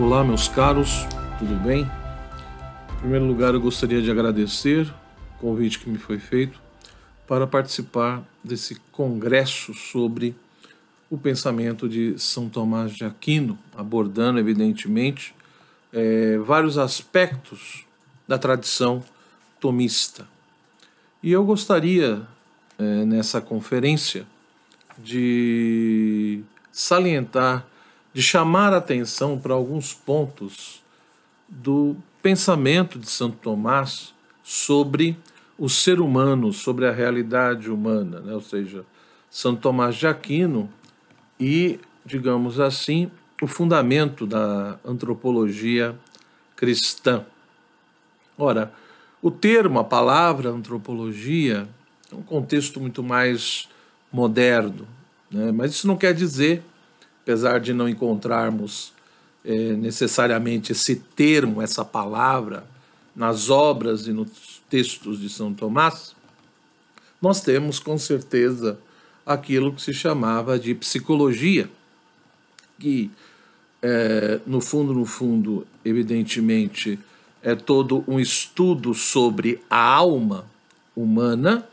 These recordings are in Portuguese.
Olá, meus caros, tudo bem? Em primeiro lugar, eu gostaria de agradecer o convite que me foi feito para participar desse congresso sobre o pensamento de São Tomás de Aquino, abordando, evidentemente, é, vários aspectos da tradição tomista. E eu gostaria, é, nessa conferência, de salientar de chamar a atenção para alguns pontos do pensamento de Santo Tomás sobre o ser humano, sobre a realidade humana, né? ou seja, Santo Tomás de Aquino e, digamos assim, o fundamento da antropologia cristã. Ora, o termo, a palavra antropologia, é um contexto muito mais moderno, né? mas isso não quer dizer apesar de não encontrarmos é, necessariamente esse termo, essa palavra, nas obras e nos textos de São Tomás, nós temos com certeza aquilo que se chamava de psicologia, que é, no fundo, no fundo, evidentemente, é todo um estudo sobre a alma humana,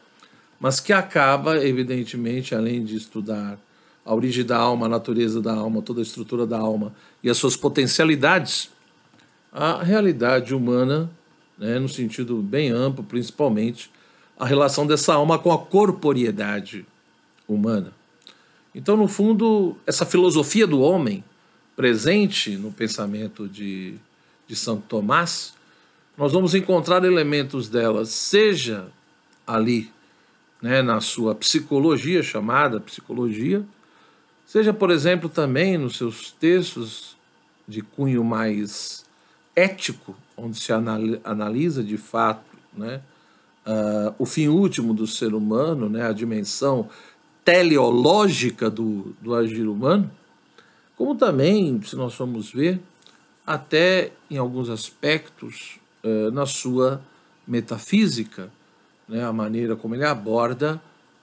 mas que acaba, evidentemente, além de estudar a origem da alma, a natureza da alma, toda a estrutura da alma e as suas potencialidades, a realidade humana, né, no sentido bem amplo, principalmente, a relação dessa alma com a corporeidade humana. Então, no fundo, essa filosofia do homem, presente no pensamento de, de Santo Tomás, nós vamos encontrar elementos dela, seja ali né, na sua psicologia, chamada psicologia, Seja, por exemplo, também nos seus textos de cunho mais ético, onde se analisa de fato né, uh, o fim último do ser humano, né, a dimensão teleológica do, do agir humano, como também, se nós formos ver, até em alguns aspectos uh, na sua metafísica, né, a maneira como ele aborda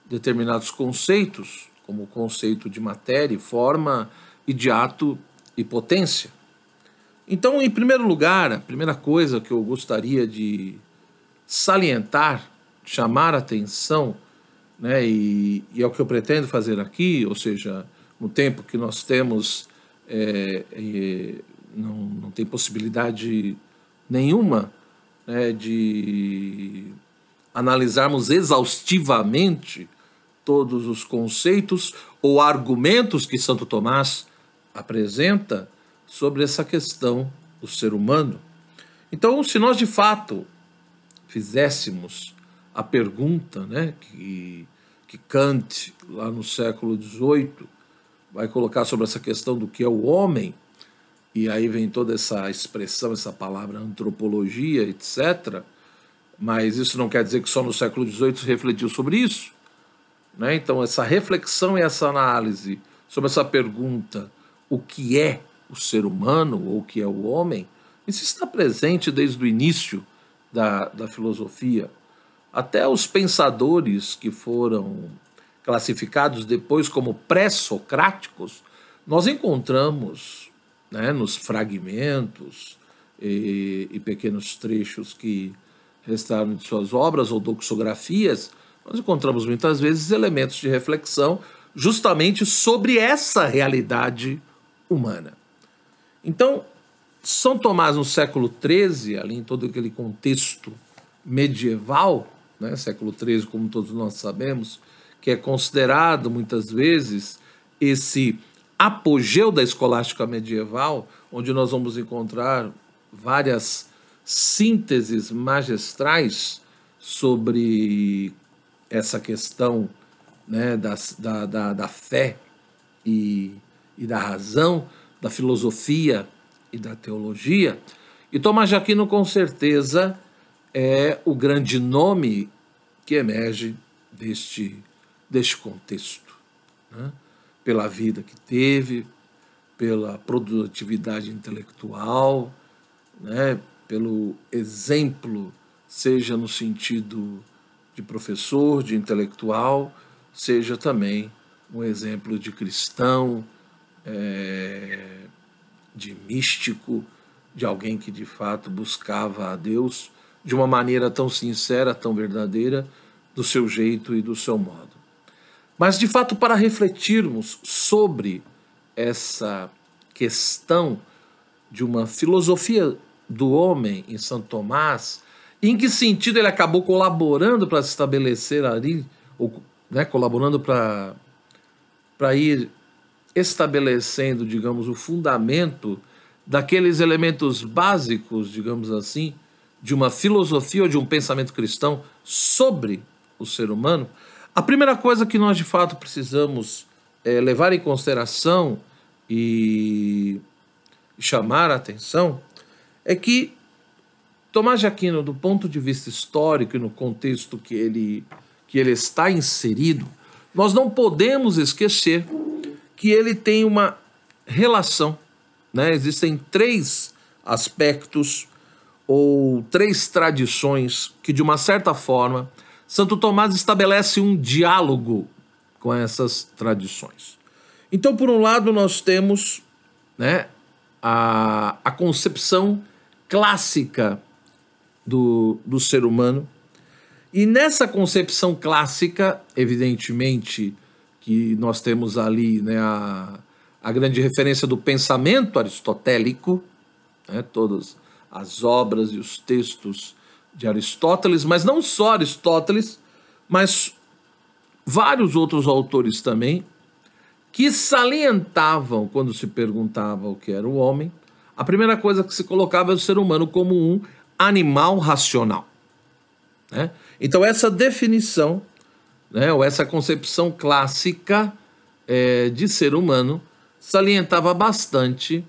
determinados conceitos como o conceito de matéria, forma, e de ato e potência. Então, em primeiro lugar, a primeira coisa que eu gostaria de salientar, chamar atenção, né, e, e é o que eu pretendo fazer aqui, ou seja, no tempo que nós temos, é, é, não, não tem possibilidade nenhuma né, de analisarmos exaustivamente todos os conceitos ou argumentos que Santo Tomás apresenta sobre essa questão do ser humano. Então, se nós de fato fizéssemos a pergunta né, que, que Kant, lá no século XVIII, vai colocar sobre essa questão do que é o homem, e aí vem toda essa expressão, essa palavra antropologia, etc. Mas isso não quer dizer que só no século XVIII se refletiu sobre isso. Né? Então, essa reflexão e essa análise sobre essa pergunta: o que é o ser humano ou o que é o homem? Isso está presente desde o início da, da filosofia. Até os pensadores que foram classificados depois como pré-socráticos, nós encontramos né, nos fragmentos e, e pequenos trechos que restaram de suas obras ou doxografias nós encontramos muitas vezes elementos de reflexão justamente sobre essa realidade humana. Então, São Tomás, no século XIII, ali em todo aquele contexto medieval, né, século XIII, como todos nós sabemos, que é considerado muitas vezes esse apogeu da escolástica medieval, onde nós vamos encontrar várias sínteses magistrais sobre essa questão né, da, da, da, da fé e, e da razão, da filosofia e da teologia. E Tomás de Aquino, com certeza, é o grande nome que emerge deste, deste contexto, né? pela vida que teve, pela produtividade intelectual, né? pelo exemplo, seja no sentido de professor, de intelectual, seja também um exemplo de cristão, é, de místico, de alguém que de fato buscava a Deus de uma maneira tão sincera, tão verdadeira, do seu jeito e do seu modo. Mas de fato, para refletirmos sobre essa questão de uma filosofia do homem em São Tomás em que sentido ele acabou colaborando para se estabelecer ali, ou né, colaborando para ir estabelecendo, digamos, o fundamento daqueles elementos básicos, digamos assim, de uma filosofia ou de um pensamento cristão sobre o ser humano, a primeira coisa que nós de fato precisamos é, levar em consideração e chamar a atenção é que Tomás de Aquino, do ponto de vista histórico e no contexto que ele, que ele está inserido, nós não podemos esquecer que ele tem uma relação. Né? Existem três aspectos ou três tradições que, de uma certa forma, Santo Tomás estabelece um diálogo com essas tradições. Então, por um lado, nós temos né, a, a concepção clássica do, do ser humano. E nessa concepção clássica, evidentemente, que nós temos ali né, a, a grande referência do pensamento aristotélico, né, todas as obras e os textos de Aristóteles, mas não só Aristóteles, mas vários outros autores também, que salientavam, quando se perguntava o que era o homem, a primeira coisa que se colocava é o ser humano como um animal racional. Né? Então, essa definição, né, ou essa concepção clássica é, de ser humano, salientava bastante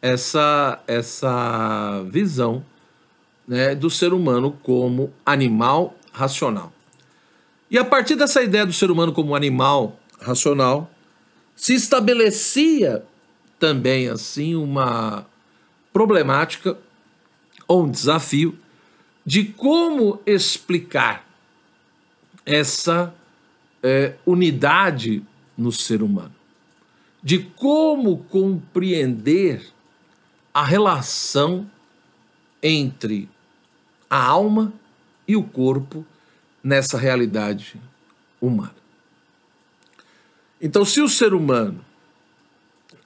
essa, essa visão né, do ser humano como animal racional. E a partir dessa ideia do ser humano como animal racional, se estabelecia também assim uma problemática ou um desafio de como explicar essa é, unidade no ser humano, de como compreender a relação entre a alma e o corpo nessa realidade humana. Então, se o ser humano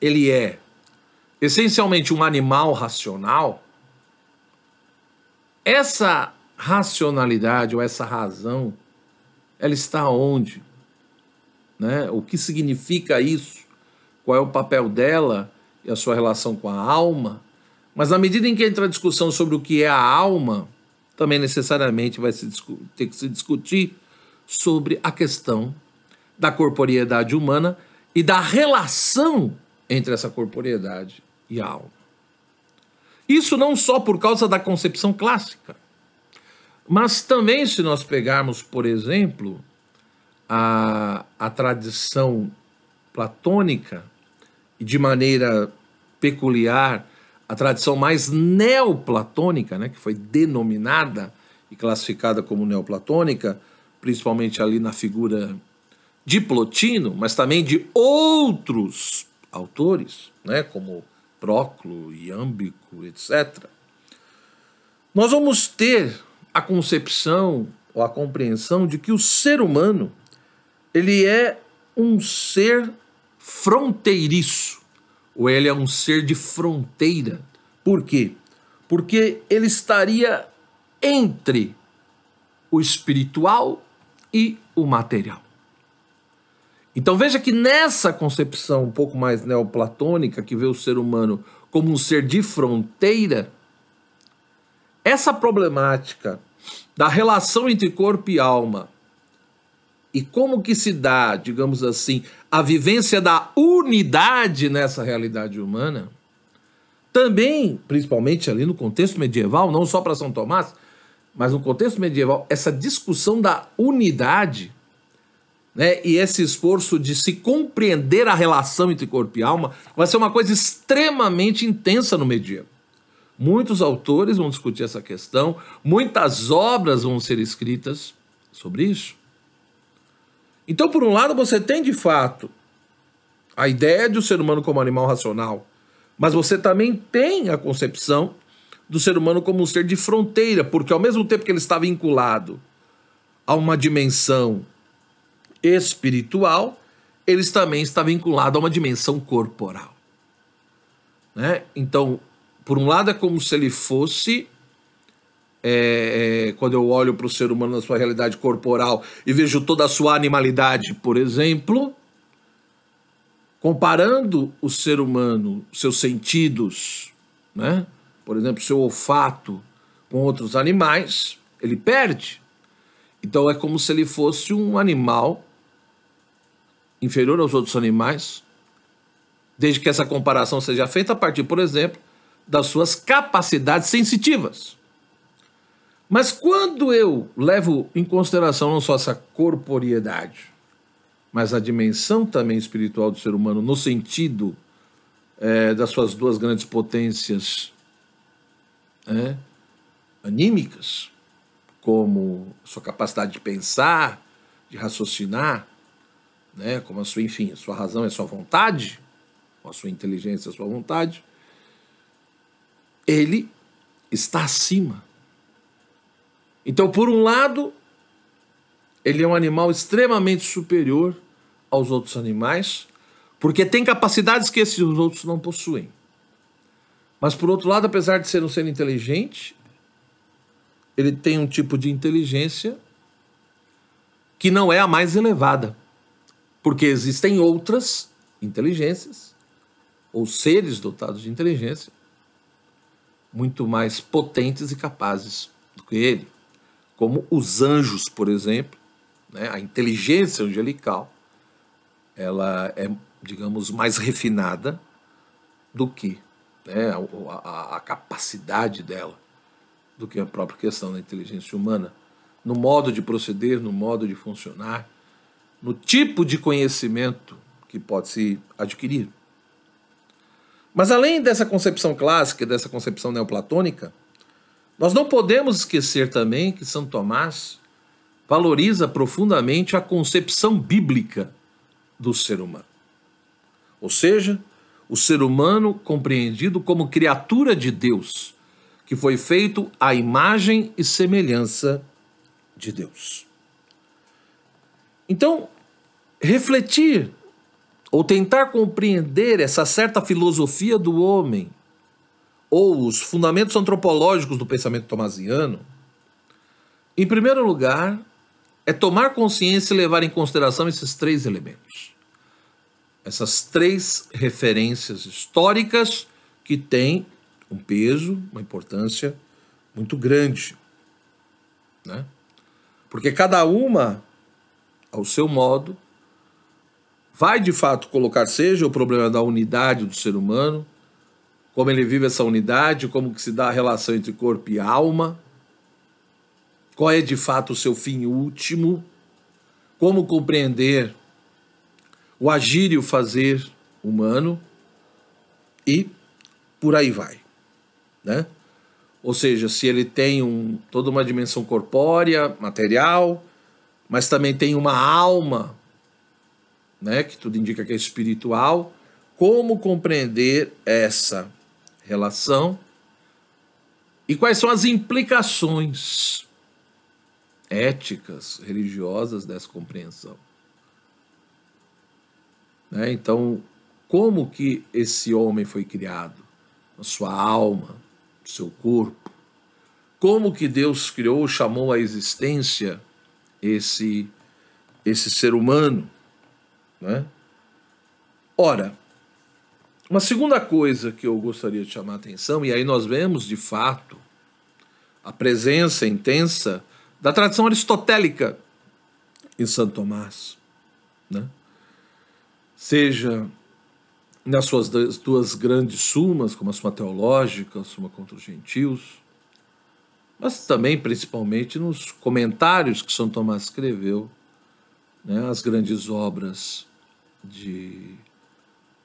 ele é essencialmente um animal racional, essa racionalidade ou essa razão, ela está onde? Né? O que significa isso? Qual é o papel dela e a sua relação com a alma? Mas na medida em que entra a discussão sobre o que é a alma, também necessariamente vai ter que se discutir sobre a questão da corporeidade humana e da relação entre essa corporeidade e a alma. Isso não só por causa da concepção clássica, mas também se nós pegarmos, por exemplo, a, a tradição platônica, e de maneira peculiar, a tradição mais neoplatônica, né, que foi denominada e classificada como neoplatônica, principalmente ali na figura de Plotino, mas também de outros autores, né, como Próclo, Iâmbico, etc., nós vamos ter a concepção ou a compreensão de que o ser humano ele é um ser fronteiriço, ou ele é um ser de fronteira. Por quê? Porque ele estaria entre o espiritual e o material. Então veja que nessa concepção um pouco mais neoplatônica, que vê o ser humano como um ser de fronteira, essa problemática da relação entre corpo e alma e como que se dá, digamos assim, a vivência da unidade nessa realidade humana, também, principalmente ali no contexto medieval, não só para São Tomás, mas no contexto medieval, essa discussão da unidade né, e esse esforço de se compreender a relação entre corpo e alma vai ser uma coisa extremamente intensa no medievo. Muitos autores vão discutir essa questão, muitas obras vão ser escritas sobre isso. Então, por um lado, você tem de fato a ideia de o um ser humano como animal racional, mas você também tem a concepção do ser humano como um ser de fronteira, porque ao mesmo tempo que ele está vinculado a uma dimensão espiritual, eles também está vinculado a uma dimensão corporal. Né? Então, por um lado é como se ele fosse, é, é, quando eu olho para o ser humano na sua realidade corporal e vejo toda a sua animalidade, por exemplo, comparando o ser humano, seus sentidos, né? por exemplo, seu olfato com outros animais, ele perde. Então é como se ele fosse um animal inferior aos outros animais, desde que essa comparação seja feita a partir, por exemplo, das suas capacidades sensitivas. Mas quando eu levo em consideração não só essa corporeidade, mas a dimensão também espiritual do ser humano, no sentido é, das suas duas grandes potências é, anímicas, como sua capacidade de pensar, de raciocinar, né, como a sua, enfim, a sua razão é a sua vontade, a sua inteligência é a sua vontade, ele está acima. Então, por um lado, ele é um animal extremamente superior aos outros animais, porque tem capacidades que esses outros não possuem. Mas por outro lado, apesar de ser um ser inteligente, ele tem um tipo de inteligência que não é a mais elevada. Porque existem outras inteligências, ou seres dotados de inteligência, muito mais potentes e capazes do que ele, como os anjos, por exemplo, né? a inteligência angelical, ela é, digamos, mais refinada do que né? a, a, a capacidade dela, do que a própria questão da inteligência humana, no modo de proceder, no modo de funcionar, no tipo de conhecimento que pode se adquirir. Mas além dessa concepção clássica, dessa concepção neoplatônica, nós não podemos esquecer também que São Tomás valoriza profundamente a concepção bíblica do ser humano. Ou seja, o ser humano compreendido como criatura de Deus, que foi feito à imagem e semelhança de Deus. Então, refletir ou tentar compreender essa certa filosofia do homem ou os fundamentos antropológicos do pensamento tomasiano, em primeiro lugar, é tomar consciência e levar em consideração esses três elementos. Essas três referências históricas que têm um peso, uma importância muito grande. Né? Porque cada uma ao seu modo, vai de fato colocar seja o problema da unidade do ser humano, como ele vive essa unidade, como que se dá a relação entre corpo e alma, qual é de fato o seu fim último, como compreender o agir e o fazer humano e por aí vai, né? Ou seja, se ele tem um, toda uma dimensão corpórea, material, mas também tem uma alma, né, que tudo indica que é espiritual. Como compreender essa relação e quais são as implicações éticas, religiosas dessa compreensão? Né? Então, como que esse homem foi criado? a sua alma, o seu corpo? Como que Deus criou, chamou a existência esse, esse ser humano. Né? Ora, uma segunda coisa que eu gostaria de chamar a atenção, e aí nós vemos de fato a presença intensa da tradição aristotélica em Santo Tomás, né? seja nas suas duas grandes sumas, como a Suma Teológica, a Suma contra os Gentios, mas também, principalmente, nos comentários que São Tomás escreveu, né, as grandes obras de,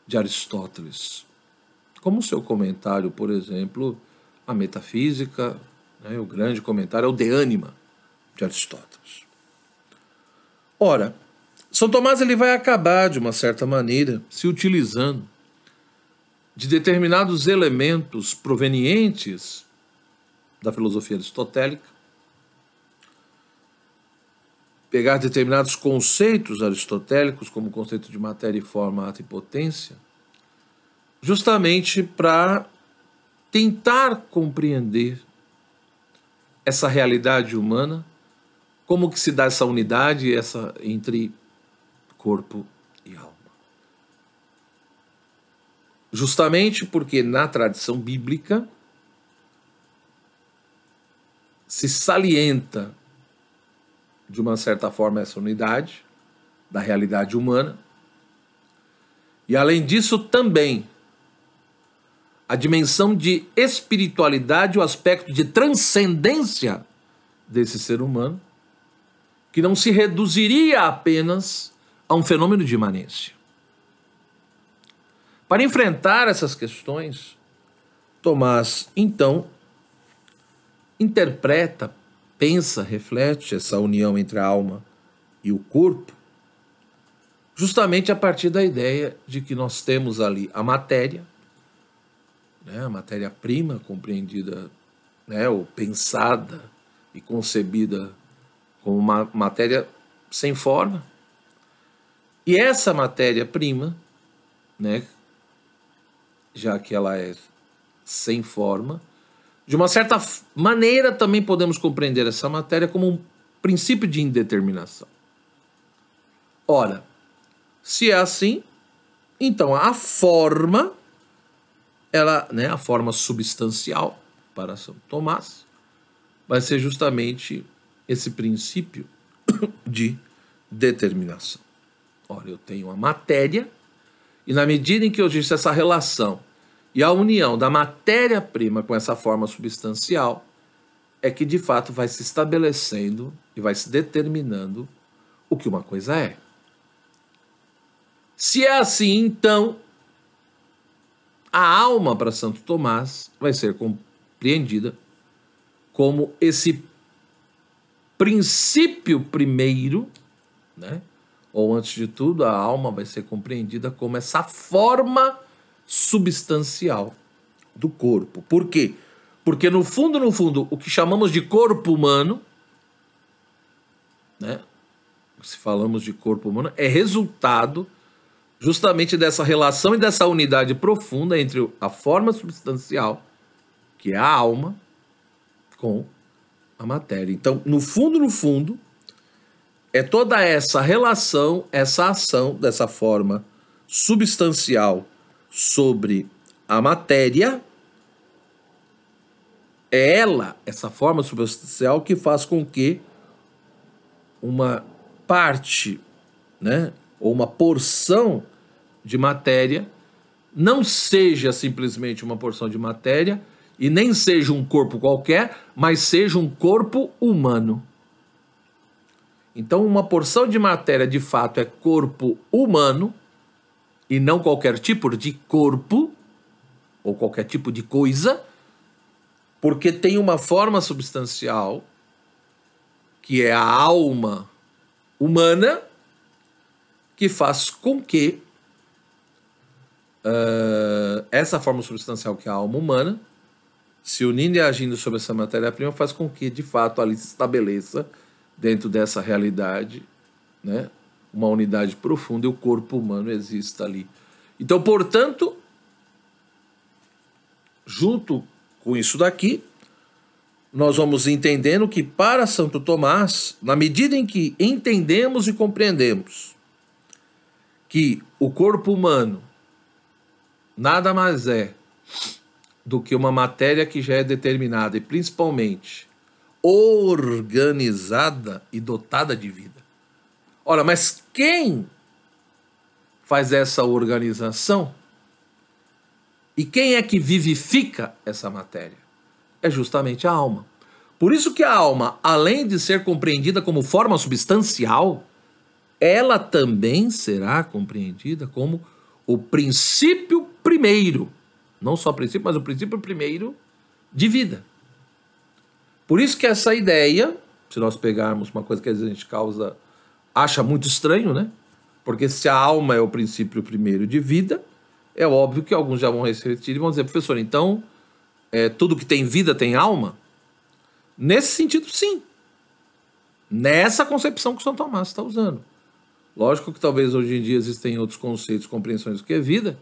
de Aristóteles. Como o seu comentário, por exemplo, a Metafísica, né, o grande comentário é o De Anima, de Aristóteles. Ora, São Tomás ele vai acabar, de uma certa maneira, se utilizando de determinados elementos provenientes da filosofia aristotélica, pegar determinados conceitos aristotélicos, como o conceito de matéria e forma, ato e potência, justamente para tentar compreender essa realidade humana, como que se dá essa unidade essa entre corpo e alma. Justamente porque na tradição bíblica se salienta, de uma certa forma, essa unidade da realidade humana. E além disso, também a dimensão de espiritualidade, o aspecto de transcendência desse ser humano, que não se reduziria apenas a um fenômeno de imanência. Para enfrentar essas questões, Tomás então interpreta, pensa, reflete essa união entre a alma e o corpo, justamente a partir da ideia de que nós temos ali a matéria, né, a matéria-prima compreendida né, ou pensada e concebida como uma matéria sem forma. E essa matéria-prima, né, já que ela é sem forma, de uma certa maneira, também podemos compreender essa matéria como um princípio de indeterminação. Ora, se é assim, então a forma, ela, né, a forma substancial para São Tomás, vai ser justamente esse princípio de determinação. Ora, eu tenho a matéria, e na medida em que eu disse essa relação e a união da matéria-prima com essa forma substancial é que de fato vai se estabelecendo e vai se determinando o que uma coisa é. Se é assim, então, a alma para Santo Tomás vai ser compreendida como esse princípio primeiro, né? ou antes de tudo, a alma vai ser compreendida como essa forma substancial do corpo. Por quê? Porque no fundo, no fundo, o que chamamos de corpo humano, né? Se falamos de corpo humano, é resultado justamente dessa relação e dessa unidade profunda entre a forma substancial, que é a alma, com a matéria. Então, no fundo, no fundo, é toda essa relação, essa ação dessa forma substancial sobre a matéria, é ela, essa forma superficial, que faz com que uma parte, né, ou uma porção de matéria não seja simplesmente uma porção de matéria e nem seja um corpo qualquer, mas seja um corpo humano. Então, uma porção de matéria de fato é corpo humano, e não qualquer tipo de corpo ou qualquer tipo de coisa, porque tem uma forma substancial que é a alma humana que faz com que uh, essa forma substancial que é a alma humana se unindo e agindo sobre essa matéria-prima faz com que de fato ali se estabeleça dentro dessa realidade, né, uma unidade profunda e o corpo humano existe ali. Então, portanto, junto com isso daqui, nós vamos entendendo que para Santo Tomás, na medida em que entendemos e compreendemos que o corpo humano nada mais é do que uma matéria que já é determinada e principalmente organizada e dotada de vida Olha, mas quem faz essa organização e quem é que vivifica essa matéria? É justamente a alma. Por isso que a alma, além de ser compreendida como forma substancial, ela também será compreendida como o princípio primeiro, não só princípio, mas o princípio primeiro de vida. Por isso que essa ideia, se nós pegarmos uma coisa que a gente causa acha muito estranho, né? Porque se a alma é o princípio primeiro de vida, é óbvio que alguns já vão refletir e vão dizer, professor, então é, tudo que tem vida tem alma? Nesse sentido, sim. Nessa concepção que São Tomás está usando. Lógico que talvez hoje em dia existem outros conceitos, compreensões do que é vida,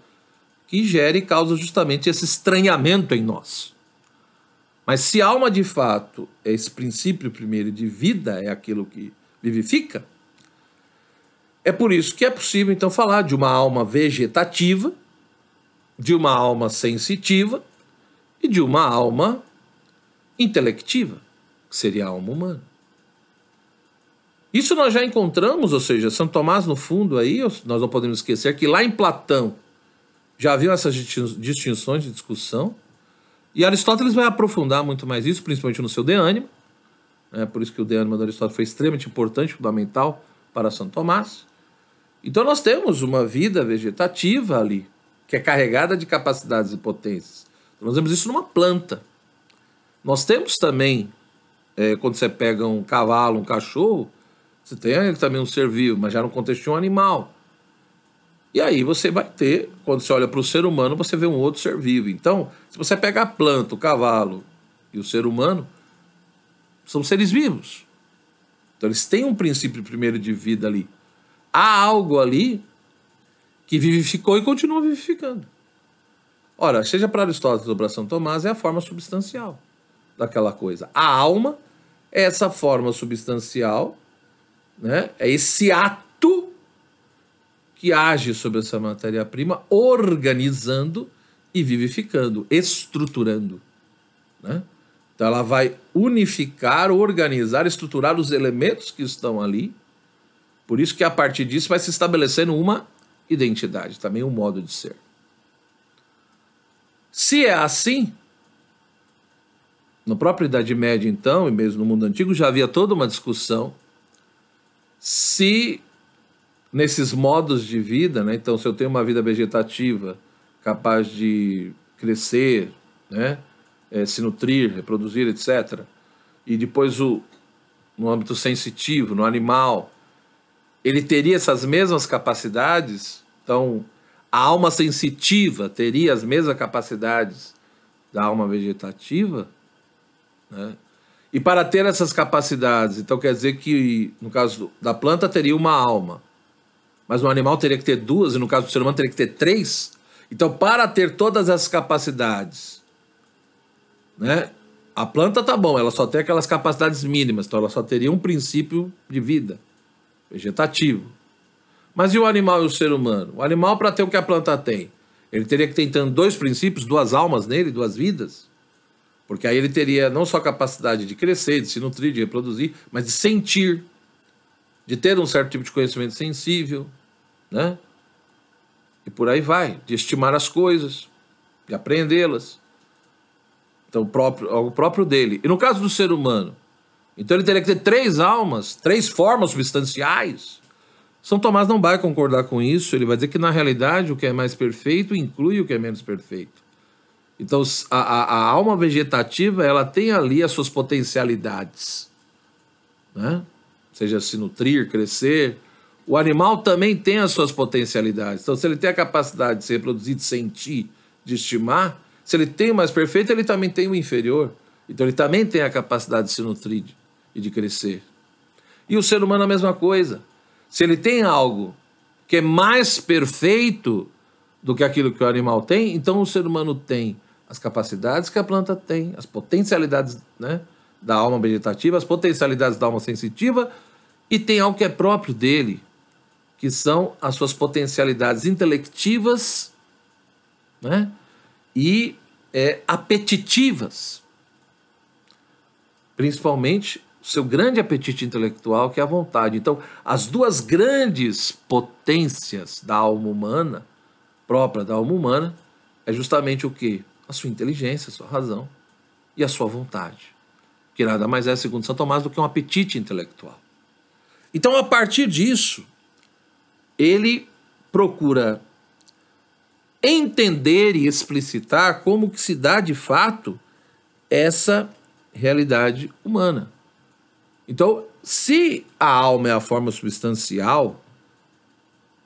que gera e causa justamente esse estranhamento em nós. Mas se alma de fato é esse princípio primeiro de vida, é aquilo que vivifica, é por isso que é possível então falar de uma alma vegetativa, de uma alma sensitiva e de uma alma intelectiva, que seria a alma humana. Isso nós já encontramos, ou seja, São Tomás no fundo aí, nós não podemos esquecer que lá em Platão já haviam essas distinções de discussão, e Aristóteles vai aprofundar muito mais isso, principalmente no seu De Anima, é por isso que o De Anima de Aristóteles foi extremamente importante, fundamental para São Tomás. Então nós temos uma vida vegetativa ali, que é carregada de capacidades e potências. Então, nós vemos isso numa planta. Nós temos também, é, quando você pega um cavalo, um cachorro, você tem ele também um ser vivo, mas já no contexto de um animal. E aí você vai ter, quando você olha para o ser humano, você vê um outro ser vivo. Então, se você pega a planta, o cavalo e o ser humano, são seres vivos. Então eles têm um princípio primeiro de vida ali há algo ali que vivificou e continua vivificando. Ora, seja para Aristóteles ou para São Tomás, é a forma substancial daquela coisa. A alma é essa forma substancial, né? é esse ato que age sobre essa matéria-prima, organizando e vivificando, estruturando. Né? Então ela vai unificar, organizar, estruturar os elementos que estão ali por isso que a partir disso vai se estabelecendo uma identidade, também um modo de ser. Se é assim, na própria Idade Média, então, e mesmo no mundo antigo, já havia toda uma discussão se nesses modos de vida, né? então, se eu tenho uma vida vegetativa capaz de crescer, né? É, se nutrir, reproduzir, etc., e depois o, no âmbito sensitivo, no animal, ele teria essas mesmas capacidades? Então, a alma sensitiva teria as mesmas capacidades da alma vegetativa? Né? E para ter essas capacidades, então quer dizer que, no caso da planta, teria uma alma, mas o animal teria que ter duas, e no caso do ser humano teria que ter três? Então, para ter todas essas capacidades, né? A planta tá bom, ela só tem aquelas capacidades mínimas, então ela só teria um princípio de vida vegetativo. Mas e o animal e o ser humano? O animal, para ter o que a planta tem, ele teria que ter então dois princípios, duas almas nele, duas vidas. Porque aí ele teria não só capacidade de crescer, de se nutrir, de reproduzir, mas de sentir, de ter um certo tipo de conhecimento sensível, né? E por aí vai, de estimar as coisas, de apreendê-las. Então, próprio, algo próprio dele. E no caso do ser humano, então ele teria que ter três almas, três formas substanciais. São Tomás não vai concordar com isso, ele vai dizer que na realidade o que é mais perfeito inclui o que é menos perfeito. Então a, a, a alma vegetativa ela tem ali as suas potencialidades, né? seja se nutrir, crescer. O animal também tem as suas potencialidades. Então se ele tem a capacidade de se reproduzir, de sentir, de estimar, se ele tem o mais perfeito, ele também tem o inferior. Então ele também tem a capacidade de se nutrir, e de crescer. E o ser humano é a mesma coisa. Se ele tem algo que é mais perfeito do que aquilo que o animal tem, então o ser humano tem as capacidades que a planta tem, as potencialidades né, da alma meditativa, as potencialidades da alma sensitiva, e tem algo que é próprio dele, que são as suas potencialidades intelectivas né, e é, apetitivas. Principalmente seu grande apetite intelectual, que é a vontade. Então, as duas grandes potências da alma humana, própria da alma humana, é justamente o que? A sua inteligência, a sua razão e a sua vontade, que nada mais é, segundo São Tomás, do que um apetite intelectual. Então, a partir disso, ele procura entender e explicitar como que se dá de fato essa realidade humana. Então, se a alma é a forma substancial,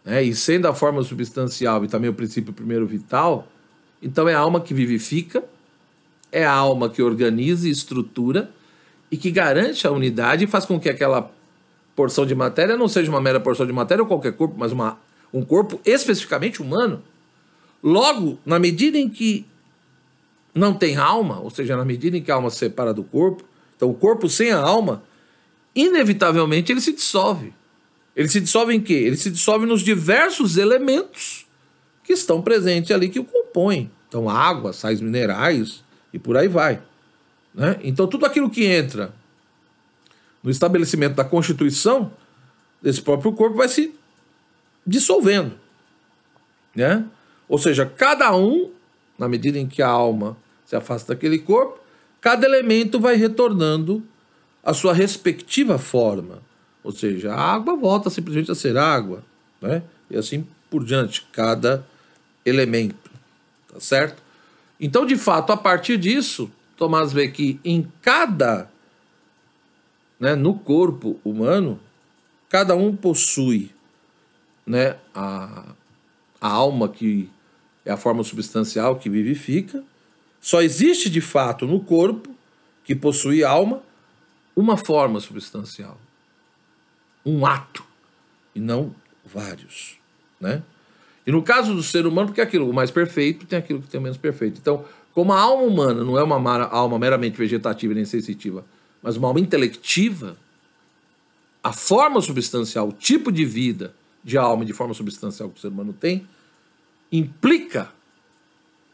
né, e sendo a forma substancial e também o princípio primeiro vital, então é a alma que vivifica, é a alma que organiza e estrutura e que garante a unidade e faz com que aquela porção de matéria não seja uma mera porção de matéria ou qualquer corpo, mas uma, um corpo especificamente humano. Logo, na medida em que não tem alma, ou seja, na medida em que a alma se separa do corpo, então o corpo sem a alma inevitavelmente ele se dissolve. Ele se dissolve em quê? Ele se dissolve nos diversos elementos que estão presentes ali, que o compõem. Então, água, sais minerais e por aí vai. Né? Então, tudo aquilo que entra no estabelecimento da constituição desse próprio corpo vai se dissolvendo. Né? Ou seja, cada um, na medida em que a alma se afasta daquele corpo, cada elemento vai retornando a sua respectiva forma. Ou seja, a água volta simplesmente a ser água, né? E assim por diante, cada elemento, tá certo? Então, de fato, a partir disso, Tomás vê que em cada, né, no corpo humano, cada um possui, né, a, a alma que é a forma substancial que vivifica, só existe de fato no corpo que possui alma uma forma substancial, um ato, e não vários. Né? E no caso do ser humano, porque é aquilo o mais perfeito tem aquilo que tem o menos perfeito. Então, como a alma humana não é uma alma meramente vegetativa nem sensitiva, mas uma alma intelectiva, a forma substancial, o tipo de vida de alma de forma substancial que o ser humano tem, implica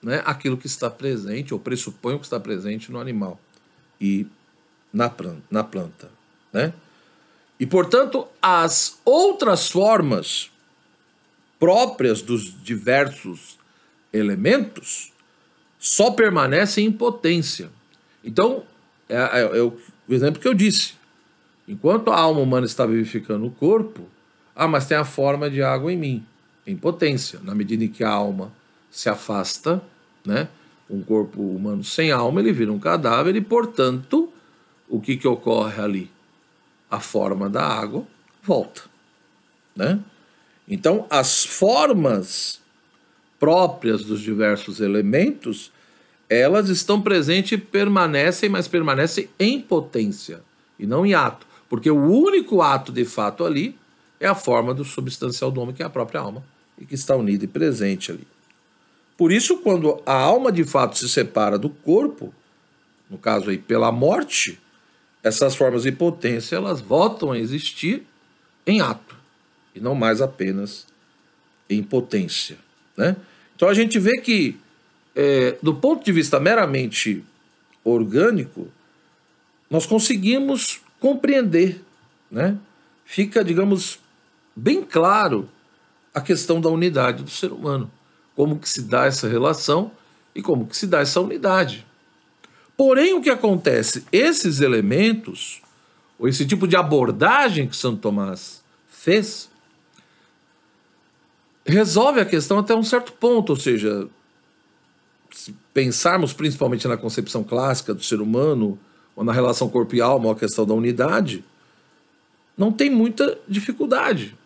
né, aquilo que está presente, ou pressupõe o que está presente no animal. E na planta. Na planta né? E, portanto, as outras formas próprias dos diversos elementos só permanecem em potência. Então, é, é, é o exemplo que eu disse. Enquanto a alma humana está vivificando o corpo, ah, mas tem a forma de água em mim, em potência. Na medida em que a alma se afasta, né? um corpo humano sem alma, ele vira um cadáver e, portanto, o que, que ocorre ali? A forma da água volta. Né? Então, as formas próprias dos diversos elementos, elas estão presentes e permanecem, mas permanecem em potência e não em ato. Porque o único ato de fato ali é a forma do substancial do homem, que é a própria alma, e que está unida e presente ali. Por isso, quando a alma de fato se separa do corpo, no caso aí pela morte, essas formas de potência elas voltam a existir em ato e não mais apenas em potência. Né? Então a gente vê que, é, do ponto de vista meramente orgânico, nós conseguimos compreender, né? fica, digamos, bem claro a questão da unidade do ser humano, como que se dá essa relação e como que se dá essa unidade. Porém, o que acontece? Esses elementos, ou esse tipo de abordagem que Santo Tomás fez, resolve a questão até um certo ponto, ou seja, se pensarmos principalmente na concepção clássica do ser humano, ou na relação corpo e alma, ou a questão da unidade, não tem muita dificuldade.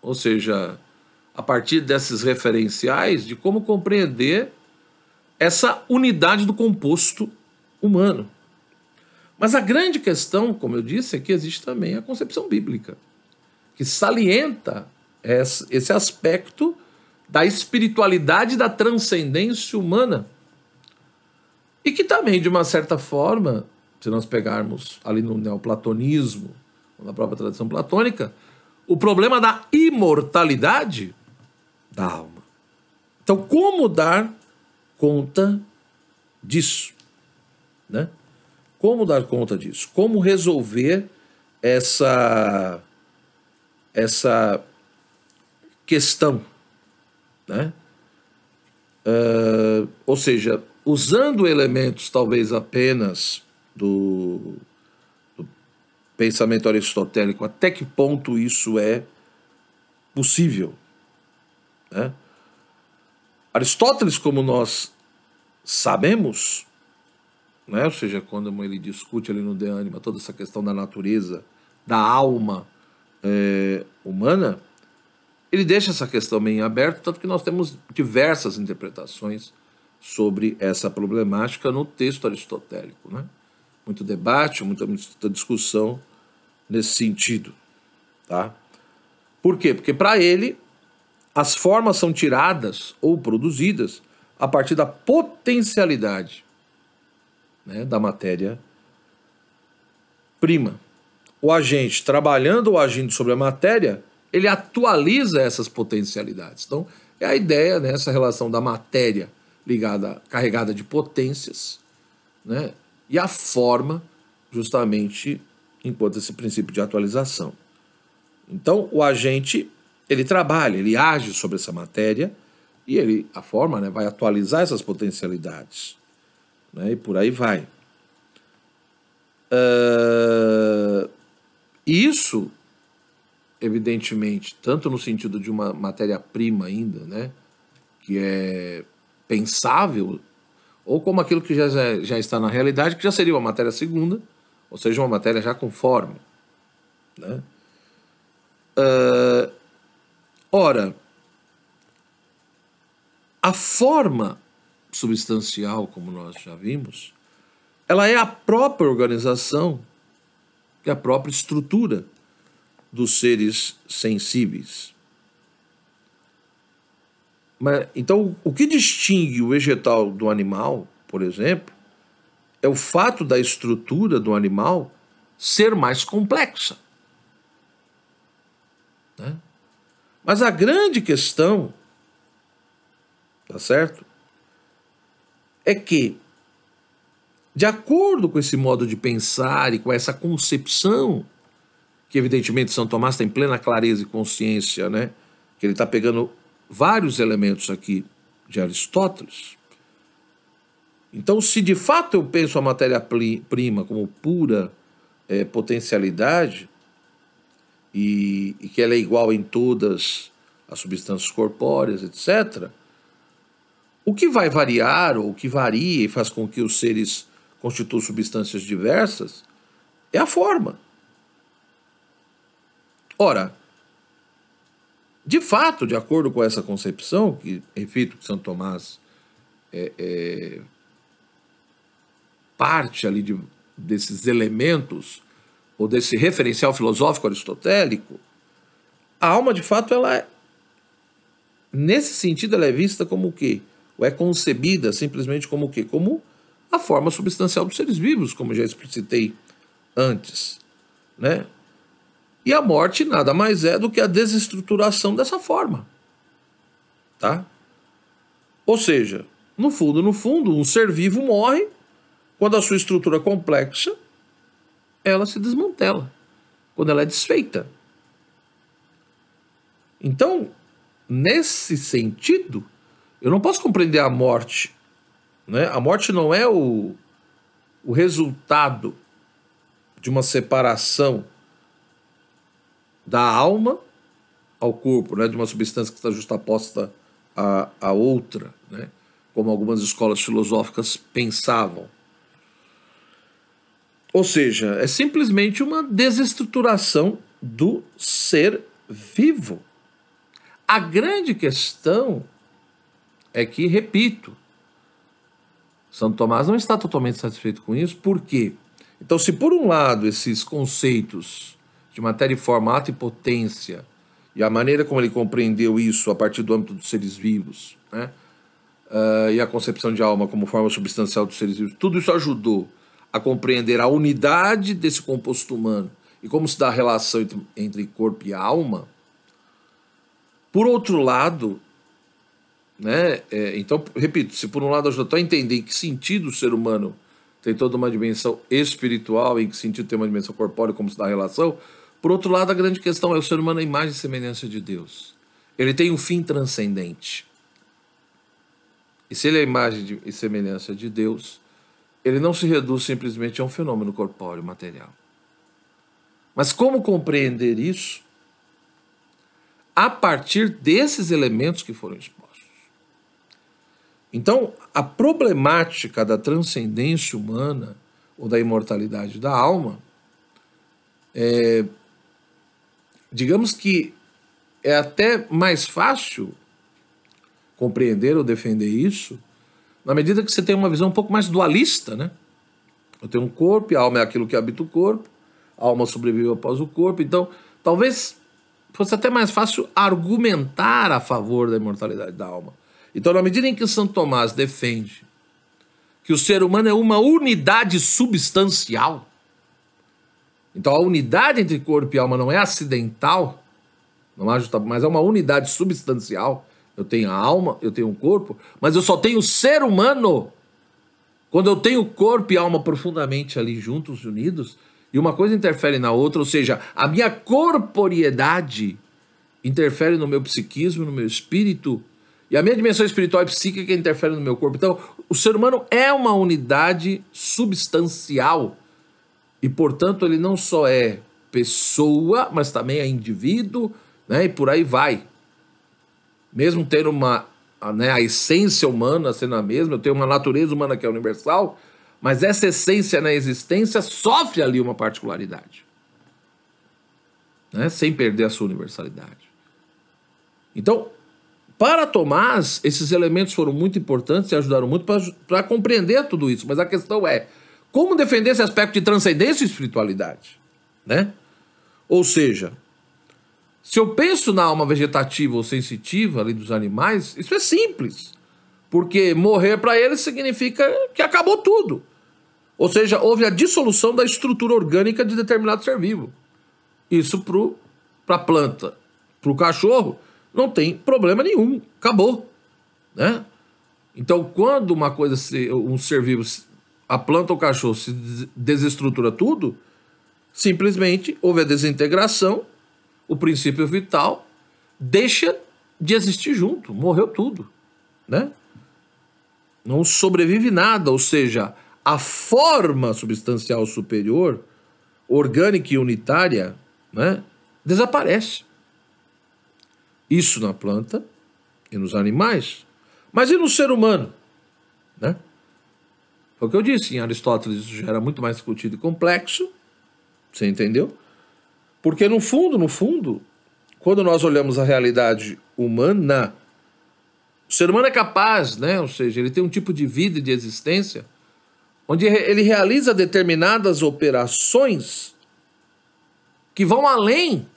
Ou seja, a partir desses referenciais de como compreender essa unidade do composto humano. Mas a grande questão, como eu disse, é que existe também a concepção bíblica, que salienta esse aspecto da espiritualidade da transcendência humana. E que também, de uma certa forma, se nós pegarmos ali no neoplatonismo, na própria tradição platônica, o problema da imortalidade da alma. Então, como dar conta disso? Né? Como dar conta disso? Como resolver essa, essa questão? Né? Uh, ou seja, usando elementos talvez apenas do, do pensamento aristotélico, até que ponto isso é possível? Né? Aristóteles, como nós sabemos, né? ou seja, quando ele discute ali no De Anima toda essa questão da natureza, da alma é, humana, ele deixa essa questão bem aberta, tanto que nós temos diversas interpretações sobre essa problemática no texto aristotélico. Né? Muito debate, muita, muita discussão nesse sentido. Tá? Por quê? Porque para ele as formas são tiradas ou produzidas a partir da potencialidade né, da matéria-prima. O agente, trabalhando ou agindo sobre a matéria, ele atualiza essas potencialidades. Então, é a ideia nessa né, relação da matéria ligada, carregada de potências, né, e a forma, justamente, enquanto esse princípio de atualização. Então, o agente, ele trabalha, ele age sobre essa matéria, e ele, a forma, né, vai atualizar essas potencialidades né? e por aí vai. Uh, isso, evidentemente, tanto no sentido de uma matéria-prima ainda, né? que é pensável, ou como aquilo que já, já está na realidade, que já seria uma matéria segunda, ou seja, uma matéria já conforme. Né? Uh, ora, a forma substancial, como nós já vimos, ela é a própria organização, é a própria estrutura dos seres sensíveis. Mas, então, o que distingue o vegetal do animal, por exemplo, é o fato da estrutura do animal ser mais complexa. Né? Mas a grande questão, tá certo? é que, de acordo com esse modo de pensar e com essa concepção, que evidentemente São Tomás tem plena clareza e consciência, né? que ele está pegando vários elementos aqui de Aristóteles. Então, se de fato eu penso a matéria-prima como pura é, potencialidade, e, e, que ela é igual em todas as substâncias corpóreas, etc., o que vai variar, ou que varia e faz com que os seres constituam substâncias diversas, é a forma. Ora, de fato, de acordo com essa concepção, que, repito, que Santo Tomás é, é, parte ali de, desses elementos, ou desse referencial filosófico aristotélico, a alma, de fato, ela, é, nesse sentido, ela é vista como o quê? ou é concebida simplesmente como o quê? Como a forma substancial dos seres vivos, como já explicitei antes, né? E a morte nada mais é do que a desestruturação dessa forma, tá? Ou seja, no fundo, no fundo, um ser vivo morre quando a sua estrutura complexa ela se desmantela, quando ela é desfeita. Então, nesse sentido, eu não posso compreender a morte. Né? A morte não é o, o resultado de uma separação da alma ao corpo, né? de uma substância que está justaposta a, a outra, né? como algumas escolas filosóficas pensavam. Ou seja, é simplesmente uma desestruturação do ser vivo. A grande questão é que, repito, Santo Tomás não está totalmente satisfeito com isso, por quê? Então, se por um lado esses conceitos de matéria e forma, ato e potência, e a maneira como ele compreendeu isso a partir do âmbito dos seres vivos, né? Uh, e a concepção de alma como forma substancial dos seres vivos, tudo isso ajudou a compreender a unidade desse composto humano e como se dá a relação entre, entre corpo e alma. Por outro lado, né? É, então, repito, se por um lado ajudou a entender em que sentido o ser humano tem toda uma dimensão espiritual, em que sentido tem uma dimensão corpórea, como se dá a relação, por outro lado, a grande questão é o ser humano é a imagem e semelhança de Deus. Ele tem um fim transcendente. E se ele é a imagem de, e semelhança de Deus, ele não se reduz simplesmente a um fenômeno corpóreo, material. Mas como compreender isso a partir desses elementos que foram expostos? Então, a problemática da transcendência humana ou da imortalidade da alma, é, digamos que é até mais fácil compreender ou defender isso na medida que você tem uma visão um pouco mais dualista, né? Eu tenho um corpo e a alma é aquilo que habita o corpo, a alma sobrevive após o corpo, então talvez fosse até mais fácil argumentar a favor da imortalidade da alma então, na medida em que Santo Tomás defende que o ser humano é uma unidade substancial, então a unidade entre corpo e alma não é acidental, não ajuda, é mas é uma unidade substancial. Eu tenho a alma, eu tenho o um corpo, mas eu só tenho o ser humano. Quando eu tenho corpo e alma profundamente ali juntos, unidos, e uma coisa interfere na outra, ou seja, a minha corporeidade interfere no meu psiquismo, no meu espírito, e a minha dimensão espiritual e psíquica interfere no meu corpo. Então, o ser humano é uma unidade substancial. E, portanto, ele não só é pessoa, mas também é indivíduo, né? E por aí vai. Mesmo tendo uma né, a essência humana sendo a mesma, eu tenho uma natureza humana que é universal, mas essa essência na né, existência sofre ali uma particularidade. Né? Sem perder a sua universalidade. Então, para Tomás, esses elementos foram muito importantes e ajudaram muito para compreender tudo isso. Mas a questão é, como defender esse aspecto de transcendência e espiritualidade? Né? Ou seja, se eu penso na alma vegetativa ou sensitiva ali dos animais, isso é simples. Porque morrer para eles significa que acabou tudo. Ou seja, houve a dissolução da estrutura orgânica de determinado ser vivo. Isso para a planta. Para o cachorro, não tem problema nenhum, acabou, né? Então, quando uma coisa, se, um ser vivo, a planta ou cachorro se desestrutura tudo, simplesmente houve a desintegração, o princípio vital deixa de existir junto, morreu tudo, né? Não sobrevive nada, ou seja, a forma substancial superior, orgânica e unitária, né, desaparece. Isso na planta e nos animais. Mas e no ser humano? Né? Foi o que eu disse, em Aristóteles isso já era muito mais discutido e complexo, você entendeu? Porque no fundo, no fundo, quando nós olhamos a realidade humana, o ser humano é capaz, né? ou seja, ele tem um tipo de vida e de existência onde ele realiza determinadas operações que vão além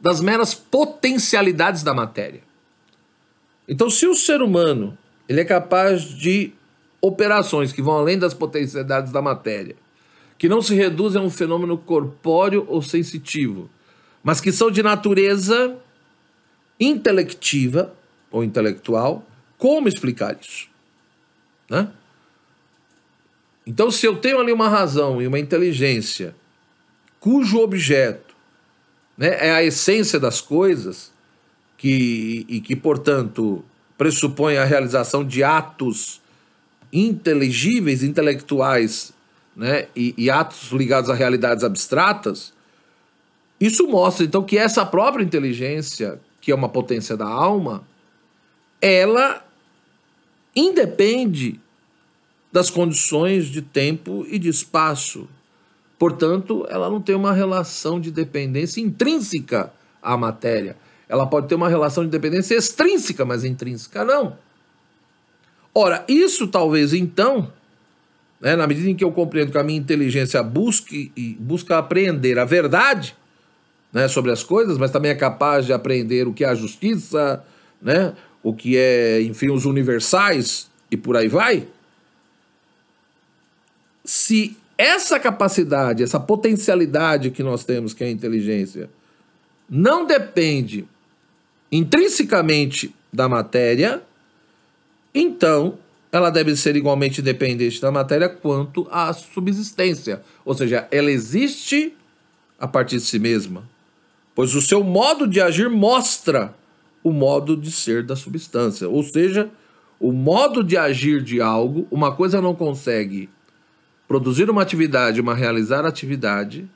das meras potencialidades da matéria. Então, se o ser humano ele é capaz de operações que vão além das potencialidades da matéria, que não se reduzem a um fenômeno corpóreo ou sensitivo, mas que são de natureza intelectiva ou intelectual, como explicar isso? Né? Então, se eu tenho ali uma razão e uma inteligência cujo objeto né? É a essência das coisas que, e que, portanto, pressupõe a realização de atos inteligíveis, intelectuais né? e, e atos ligados a realidades abstratas. Isso mostra, então, que essa própria inteligência, que é uma potência da alma, ela independe das condições de tempo e de espaço. Portanto, ela não tem uma relação de dependência intrínseca à matéria. Ela pode ter uma relação de dependência extrínseca, mas intrínseca não. Ora, isso talvez então, né, na medida em que eu compreendo que a minha inteligência busque e busca apreender a verdade né, sobre as coisas, mas também é capaz de apreender o que é a justiça, né, o que é, enfim, os universais e por aí vai. Se essa capacidade, essa potencialidade que nós temos, que é a inteligência, não depende intrinsecamente da matéria, então ela deve ser igualmente dependente da matéria quanto à subsistência. Ou seja, ela existe a partir de si mesma, pois o seu modo de agir mostra o modo de ser da substância. Ou seja, o modo de agir de algo, uma coisa não consegue produzir uma atividade, uma realizar atividade,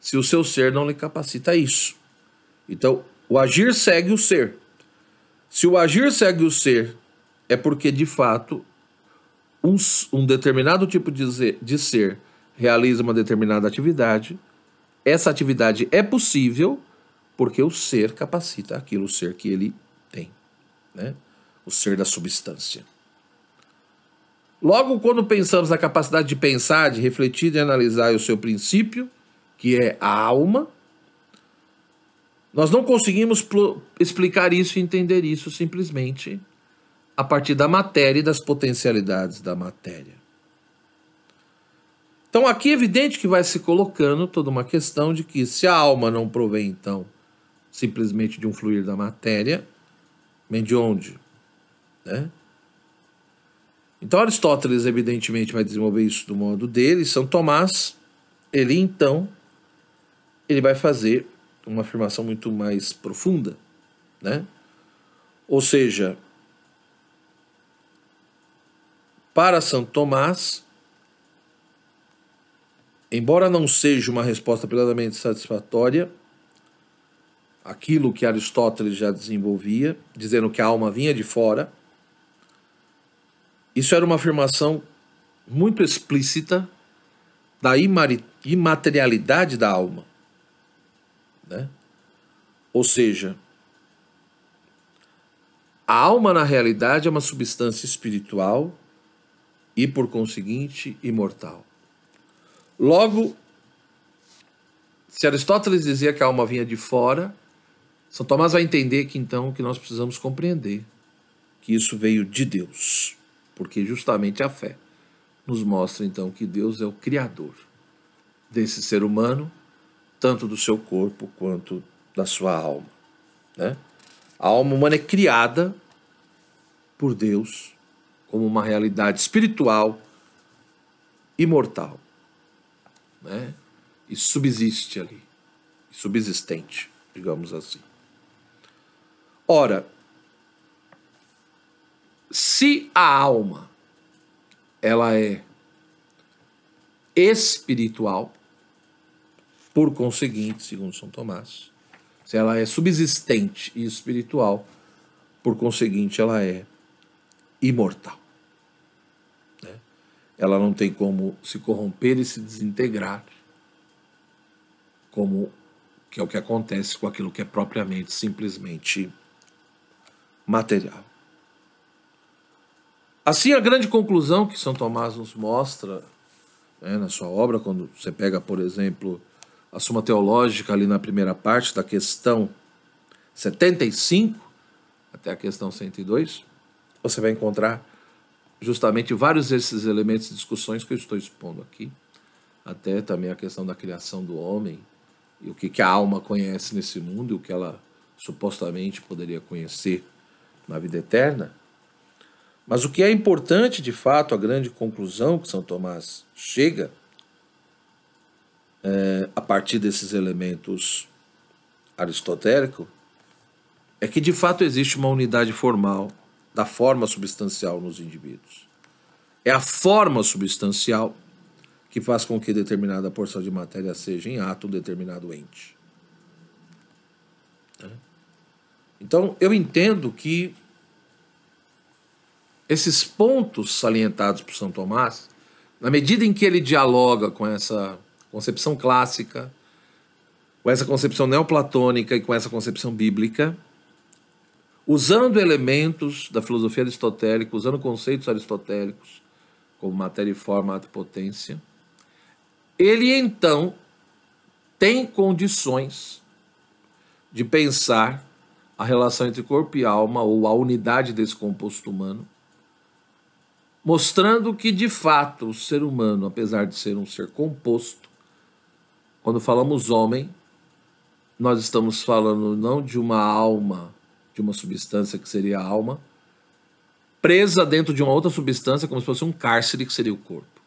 se o seu ser não lhe capacita isso. Então, o agir segue o ser. Se o agir segue o ser, é porque de fato um, um determinado tipo de, de ser realiza uma determinada atividade. Essa atividade é possível porque o ser capacita aquilo, o ser que ele tem, né? o ser da substância. Logo, quando pensamos na capacidade de pensar, de refletir, de analisar o seu princípio, que é a alma, nós não conseguimos explicar isso e entender isso simplesmente a partir da matéria e das potencialidades da matéria. Então, aqui é evidente que vai se colocando toda uma questão de que se a alma não provém, então, simplesmente de um fluir da matéria, vem de onde? Né? Então Aristóteles evidentemente vai desenvolver isso do modo dele, São Tomás, ele então ele vai fazer uma afirmação muito mais profunda, né? Ou seja, para São Tomás, embora não seja uma resposta plenamente satisfatória, aquilo que Aristóteles já desenvolvia, dizendo que a alma vinha de fora, isso era uma afirmação muito explícita da imaterialidade da alma. Né? Ou seja, a alma na realidade é uma substância espiritual e, por conseguinte, imortal. Logo, se Aristóteles dizia que a alma vinha de fora, São Tomás vai entender que então que nós precisamos compreender que isso veio de Deus porque justamente a fé nos mostra então que Deus é o Criador desse ser humano, tanto do seu corpo quanto da sua alma. Né? A alma humana é criada por Deus como uma realidade espiritual imortal né? e subsiste ali, subsistente, digamos assim. Ora, se a alma ela é espiritual, por conseguinte, segundo São Tomás, se ela é subsistente e espiritual, por conseguinte, ela é imortal. Né? Ela não tem como se corromper e se desintegrar, como que é o que acontece com aquilo que é propriamente, simplesmente material. Assim, a grande conclusão que São Tomás nos mostra né, na sua obra, quando você pega, por exemplo, a Suma Teológica, ali na primeira parte, da questão 75 até a questão 102, você vai encontrar justamente vários desses elementos e discussões que eu estou expondo aqui, até também a questão da criação do homem e o que, que a alma conhece nesse mundo e o que ela supostamente poderia conhecer na vida eterna. Mas o que é importante, de fato, a grande conclusão que São Tomás chega é, a partir desses elementos aristotélicos é que, de fato, existe uma unidade formal da forma substancial nos indivíduos. É a forma substancial que faz com que determinada porção de matéria seja em ato um determinado ente. Né? Então, eu entendo que esses pontos salientados por São Tomás, na medida em que ele dialoga com essa concepção clássica, com essa concepção neoplatônica e com essa concepção bíblica, usando elementos da filosofia aristotélica, usando conceitos aristotélicos, como matéria e forma, ato e potência, ele então tem condições de pensar a relação entre corpo e alma ou a unidade desse composto humano mostrando que de fato o ser humano, apesar de ser um ser composto, quando falamos homem, nós estamos falando não de uma alma, de uma substância que seria a alma, presa dentro de uma outra substância, como se fosse um cárcere que seria o corpo.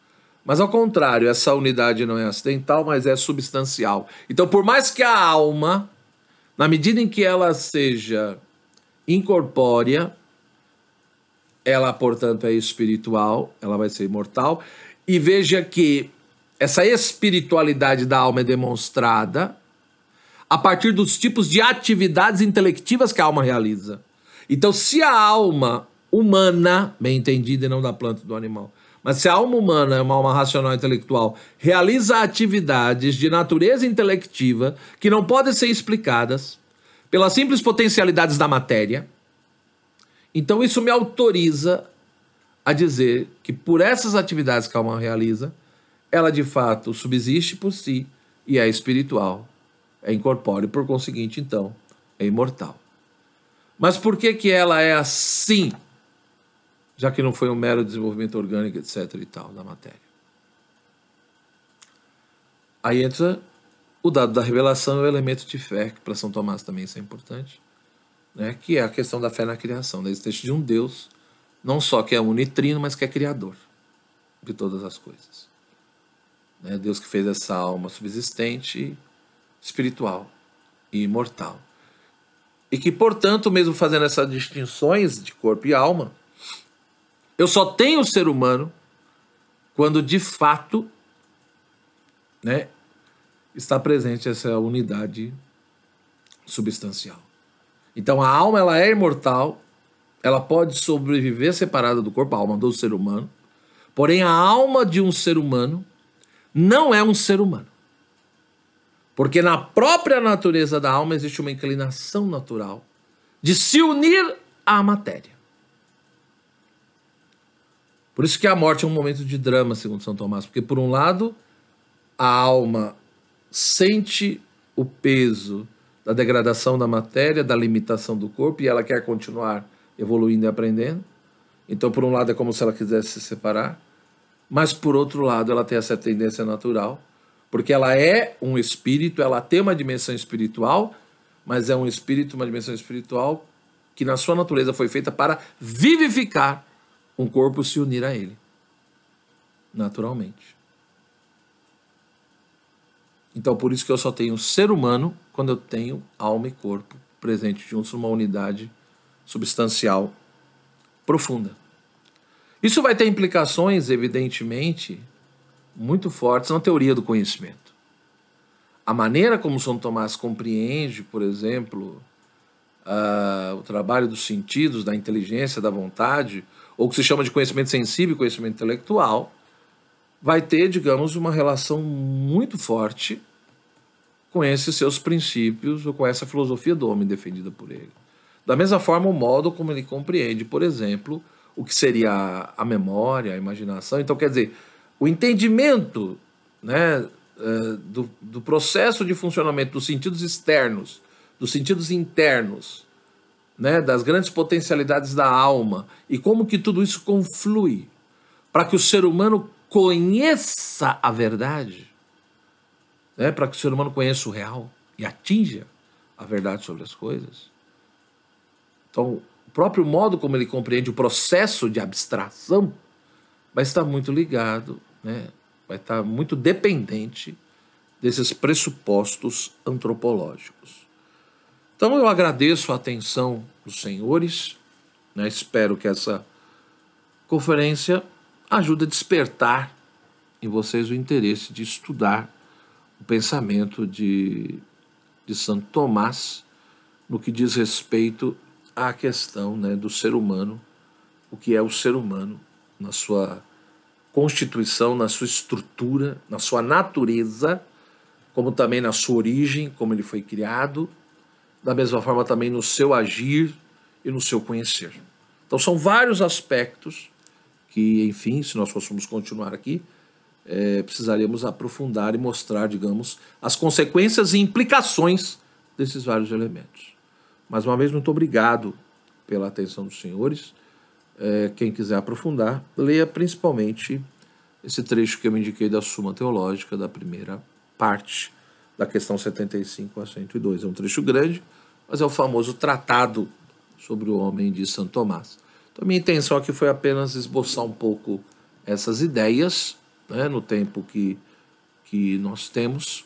Mas ao contrário, essa unidade não é acidental, mas é substancial. Então, por mais que a alma, na medida em que ela seja incorpórea, ela, portanto, é espiritual, ela vai ser imortal. E veja que essa espiritualidade da alma é demonstrada a partir dos tipos de atividades intelectivas que a alma realiza. Então, se a alma humana, bem entendida e não da planta do animal, mas se a alma humana é uma alma racional intelectual, realiza atividades de natureza intelectiva que não podem ser explicadas pelas simples potencialidades da matéria, então isso me autoriza a dizer que por essas atividades que a alma realiza, ela de fato subsiste por si e é espiritual, é incorpóreo, por conseguinte, então, é imortal. Mas por que que ela é assim? Já que não foi um mero desenvolvimento orgânico, etc e tal, da matéria. Aí entra o dado da revelação e o elemento de fé, que para São Tomás também isso é importante né, que é a questão da fé na criação, da existência de um Deus, não só que é unitrino, mas que é criador de todas as coisas. Né, Deus que fez essa alma subsistente, espiritual e imortal. E que, portanto, mesmo fazendo essas distinções de corpo e alma, eu só tenho o ser humano quando de fato né, está presente essa unidade substancial. Então a alma ela é imortal, ela pode sobreviver separada do corpo, a alma do ser humano. Porém, a alma de um ser humano não é um ser humano. Porque na própria natureza da alma existe uma inclinação natural de se unir à matéria. Por isso que a morte é um momento de drama, segundo São Tomás, porque por um lado, a alma sente o peso da degradação da matéria, da limitação do corpo, e ela quer continuar evoluindo e aprendendo. Então, por um lado, é como se ela quisesse se separar, mas por outro lado, ela tem essa tendência natural, porque ela é um espírito, ela tem uma dimensão espiritual, mas é um espírito, uma dimensão espiritual que na sua natureza foi feita para vivificar um corpo se unir a ele, naturalmente. Então, por isso que eu só tenho ser humano quando eu tenho alma e corpo presente juntos numa unidade substancial profunda. Isso vai ter implicações, evidentemente, muito fortes na teoria do conhecimento. A maneira como São Tomás compreende, por exemplo, uh, o trabalho dos sentidos, da inteligência, da vontade, ou que se chama de conhecimento sensível e conhecimento intelectual, vai ter, digamos, uma relação muito forte com esses seus princípios ou com essa filosofia do homem defendida por ele. Da mesma forma, o modo como ele compreende, por exemplo, o que seria a memória, a imaginação. Então, quer dizer, o entendimento né, eh, do, do processo de funcionamento dos sentidos externos, dos sentidos internos, né, das grandes potencialidades da alma e como que tudo isso conflui para que o ser humano conheça a verdade né, para que o ser humano conheça o real e atinja a verdade sobre as coisas. Então, o próprio modo como ele compreende o processo de abstração vai estar muito ligado, né, vai estar muito dependente desses pressupostos antropológicos. Então, eu agradeço a atenção dos senhores, né, espero que essa conferência ajude a despertar em vocês o interesse de estudar o pensamento de, de Santo Tomás no que diz respeito à questão né, do ser humano, o que é o ser humano na sua constituição, na sua estrutura, na sua natureza, como também na sua origem, como ele foi criado, da mesma forma também no seu agir e no seu conhecer. Então são vários aspectos que, enfim, se nós fôssemos continuar aqui, é, precisaríamos aprofundar e mostrar, digamos, as consequências e implicações desses vários elementos. Mais uma vez, muito obrigado pela atenção dos senhores. É, quem quiser aprofundar, leia principalmente esse trecho que eu indiquei da Suma Teológica, da primeira parte, da questão 75 a 102. É um trecho grande, mas é o famoso tratado sobre o homem de São Tomás. Então, minha intenção aqui foi apenas esboçar um pouco essas ideias né, no tempo que, que nós temos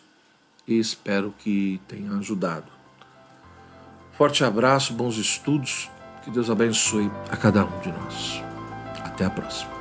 e espero que tenha ajudado. Forte abraço, bons estudos, que Deus abençoe a cada um de nós. Até a próxima.